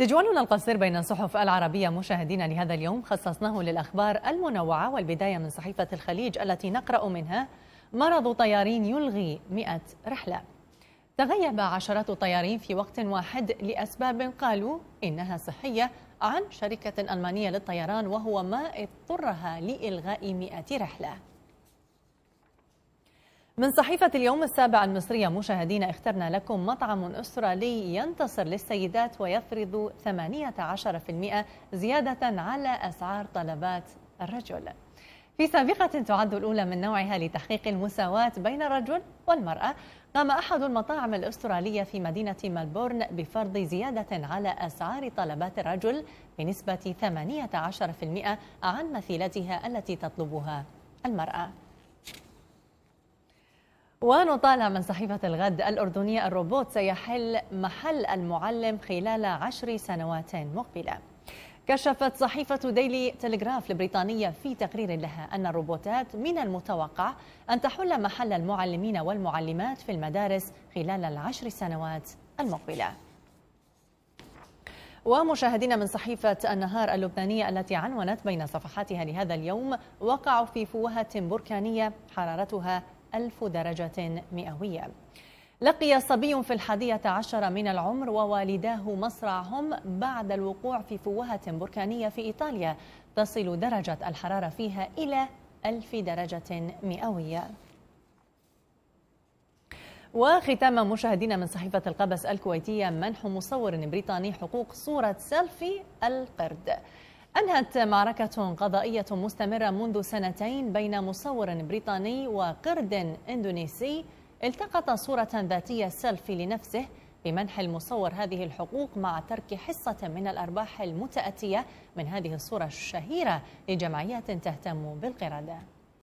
تجوالنا القصير بين الصحف العربية مشاهدينا لهذا اليوم خصصناه للأخبار المنوعة والبداية من صحيفة الخليج التي نقرأ منها مرض طيارين يلغي 100 رحلة تغيب عشرات الطيارين في وقت واحد لأسباب قالوا إنها صحية عن شركة ألمانية للطيران وهو ما اضطرها لإلغاء 100 رحلة من صحيفة اليوم السابع المصرية مشاهدينا اخترنا لكم مطعم أسترالي ينتصر للسيدات ويفرض 18% زيادة على أسعار طلبات الرجل في سابقة تعد الأولى من نوعها لتحقيق المساواة بين الرجل والمرأة قام أحد المطاعم الأسترالية في مدينة ملبورن بفرض زيادة على أسعار طلبات الرجل بنسبة 18% عن مثيلتها التي تطلبها المرأة ونطالع من صحيفة الغد الأردنية الروبوت سيحل محل المعلم خلال عشر سنوات مقبلة كشفت صحيفة ديلي تلغراف البريطانية في تقرير لها أن الروبوتات من المتوقع أن تحل محل المعلمين والمعلمات في المدارس خلال العشر سنوات المقبلة ومشاهدين من صحيفة النهار اللبنانية التي عنونت بين صفحاتها لهذا اليوم وقعوا في فوهة بركانية حرارتها ألف درجة مئوية لقي صبي في الحادية عشر من العمر ووالداه مصرعهم بعد الوقوع في فوهة بركانية في إيطاليا تصل درجة الحرارة فيها إلى ألف درجة مئوية وختاما مشاهدينا من صحيفة القبس الكويتية منح مصور بريطاني حقوق صورة سيلفي القرد أنهت معركة قضائية مستمرة منذ سنتين بين مصور بريطاني وقرد إندونيسي التقط صورة ذاتية سيلفي لنفسه بمنح المصور هذه الحقوق مع ترك حصة من الأرباح المتأتية من هذه الصورة الشهيرة لجمعيات تهتم بالقردة